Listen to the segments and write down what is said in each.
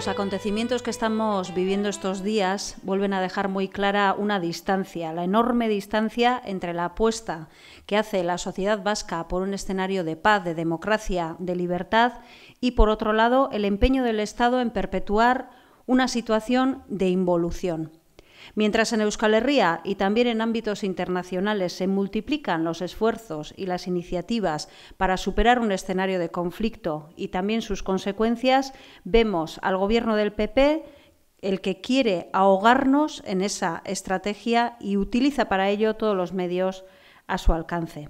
los acontecimientos que estamos viviendo estos días vuelven a dejar muy clara una distancia, la enorme distancia entre la apuesta que hace la sociedad vasca por un escenario de paz, de democracia, de libertad y, por otro lado, el empeño del Estado en perpetuar una situación de involución. Mientras en Euskal Herria y también en ámbitos internacionales se multiplican los esfuerzos y las iniciativas para superar un escenario de conflicto y también sus consecuencias, vemos al gobierno del PP el que quiere ahogarnos en esa estrategia y utiliza para ello todos los medios a su alcance.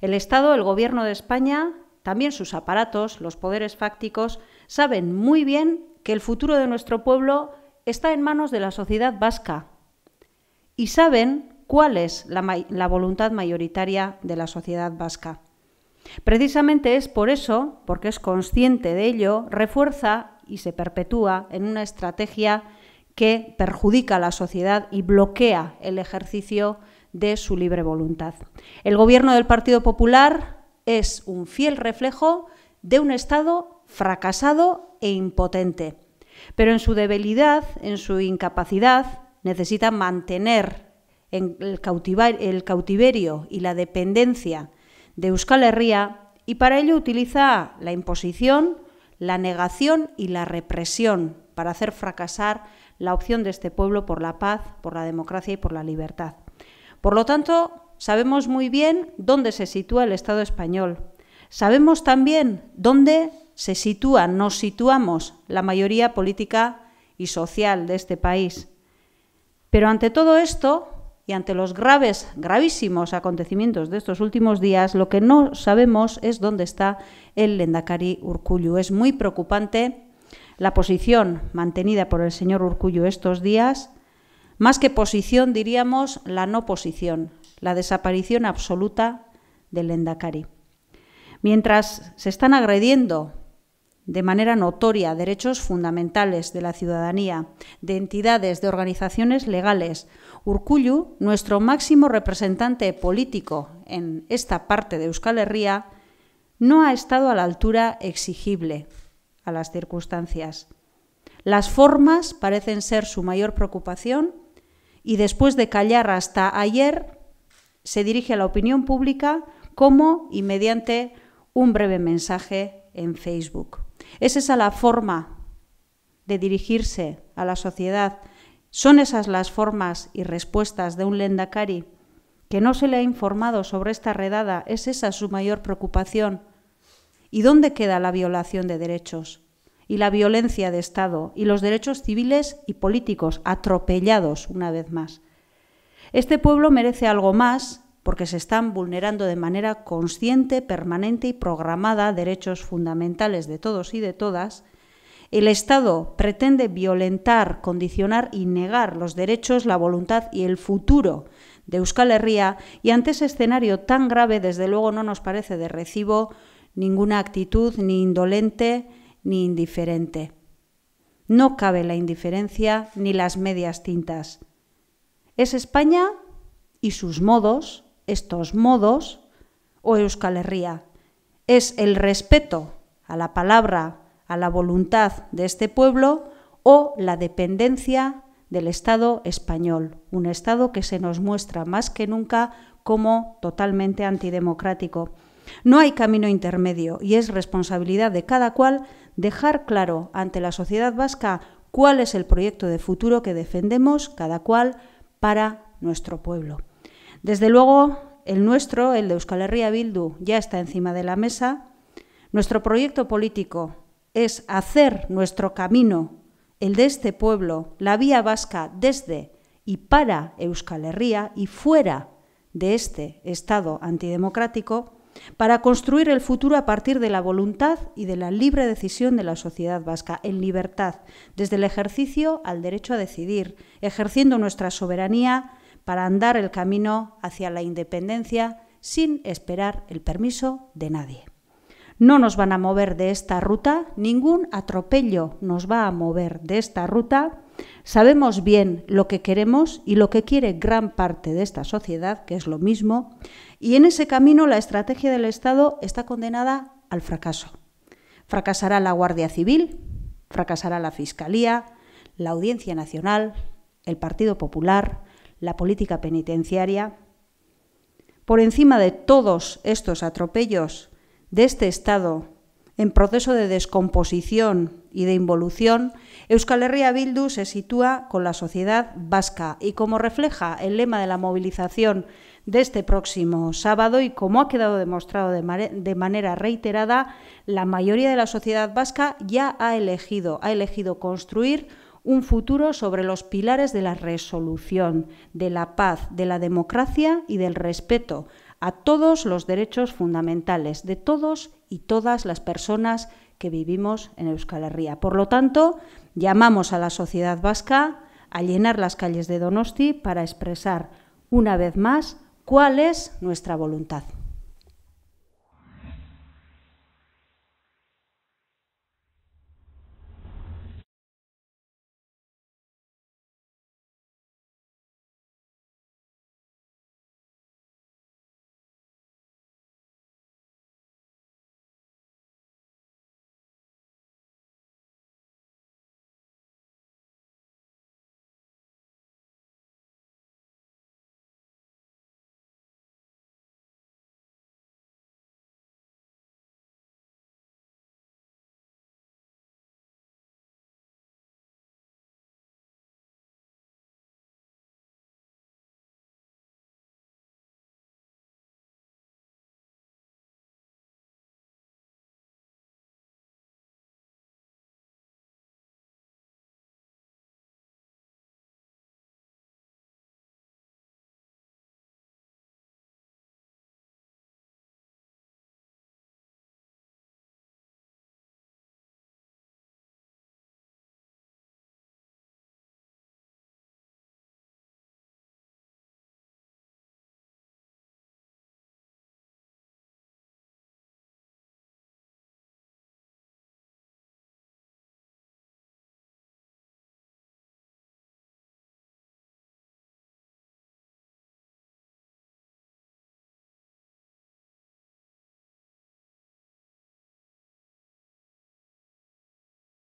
El Estado, el Gobierno de España, también sus aparatos, los poderes fácticos, saben muy bien que el futuro de nuestro pueblo está en manos de la sociedad vasca, y saben cuál es la, voluntad mayoritaria de la sociedad vasca. Precisamente es por eso, porque es consciente de ello, refuerza y se perpetúa en una estrategia que perjudica a la sociedad y bloquea el ejercicio de su libre voluntad. El gobierno del Partido Popular es un fiel reflejo de un Estado fracasado e impotente. Pero en su debilidad, en su incapacidad, necesita mantener el, el cautiverio y la dependencia de Euskal Herria y para ello utiliza la imposición, la negación y la represión para hacer fracasar la opción de este pueblo por la paz, por la democracia y por la libertad. Por lo tanto, sabemos muy bien dónde se sitúa el Estado español. Sabemos también dónde se sitúa, nos situamos la mayoría política y social de este país. Pero ante todo esto y ante los graves, gravísimos acontecimientos de estos últimos días, lo que no sabemos es dónde está el Lendakari Urcullu. Es muy preocupante la posición mantenida por el señor Urcullu estos días, más que posición diríamos la no posición, la desaparición absoluta del Lendakari. Mientras se están agrediendo de manera notoria derechos fundamentales de la ciudadanía, de entidades, de organizaciones legales. Urcullu, nuestro máximo representante político en esta parte de Euskal Herria, no ha estado a la altura exigible a las circunstancias. Las formas parecen ser su mayor preocupación y después de callar hasta ayer, se dirige a la opinión pública como y mediante un breve mensaje en Facebook. Es esa la forma de dirigirse a la sociedad. Son esas las formas y respuestas de un Lendakari que no se le ha informado sobre esta redada. Es esa su mayor preocupación. ¿Y dónde queda la violación de derechos? y la violencia de Estado y los derechos civiles y políticos atropellados una vez más. Este pueblo merece algo más porque se están vulnerando de manera consciente, permanente y programada derechos fundamentales de todos y de todas, el Estado pretende violentar, condicionar y negar los derechos, la voluntad y el futuro de Euskal Herria y ante ese escenario tan grave, desde luego no nos parece de recibo ninguna actitud ni indolente ni indiferente. No cabe la indiferencia ni las medias tintas. Es España y sus modos, estos modos o Euskal Herria. Es el respeto a la palabra, a la voluntad de este pueblo o la dependencia del Estado español, un Estado que se nos muestra más que nunca como totalmente antidemocrático. No hay camino intermedio y es responsabilidad de cada cual dejar claro ante la sociedad vasca cuál es el proyecto de futuro que defendemos cada cual para nuestro pueblo. Desde luego, el nuestro, el de Euskal Herria Bildu, ya está encima de la mesa. Nuestro proyecto político es hacer nuestro camino, el de este pueblo, la vía vasca desde y para Euskal Herria y fuera de este Estado antidemocrático, para construir el futuro a partir de la voluntad y de la libre decisión de la sociedad vasca, en libertad, desde el ejercicio al derecho a decidir, ejerciendo nuestra soberanía para andar el camino hacia la independencia sin esperar el permiso de nadie. No nos van a mover de esta ruta, ningún atropello nos va a mover de esta ruta. Sabemos bien lo que queremos y lo que quiere gran parte de esta sociedad, que es lo mismo, y en ese camino la estrategia del Estado está condenada al fracaso. Fracasará la Guardia Civil, fracasará la Fiscalía, la Audiencia Nacional, el Partido Popular, la política penitenciaria, por encima de todos estos atropellos de este Estado en proceso de descomposición y de involución, Euskal Herria Bildu se sitúa con la sociedad vasca y como refleja el lema de la movilización de este próximo sábado y como ha quedado demostrado de, manera reiterada, la mayoría de la sociedad vasca ya ha elegido, ha elegido construir un futuro sobre los pilares de la resolución, de la paz, de la democracia y del respeto a todos los derechos fundamentales de todos y todas las personas que vivimos en Euskal Herria. Por lo tanto, llamamos a la sociedad vasca a llenar las calles de Donosti para expresar una vez más cuál es nuestra voluntad.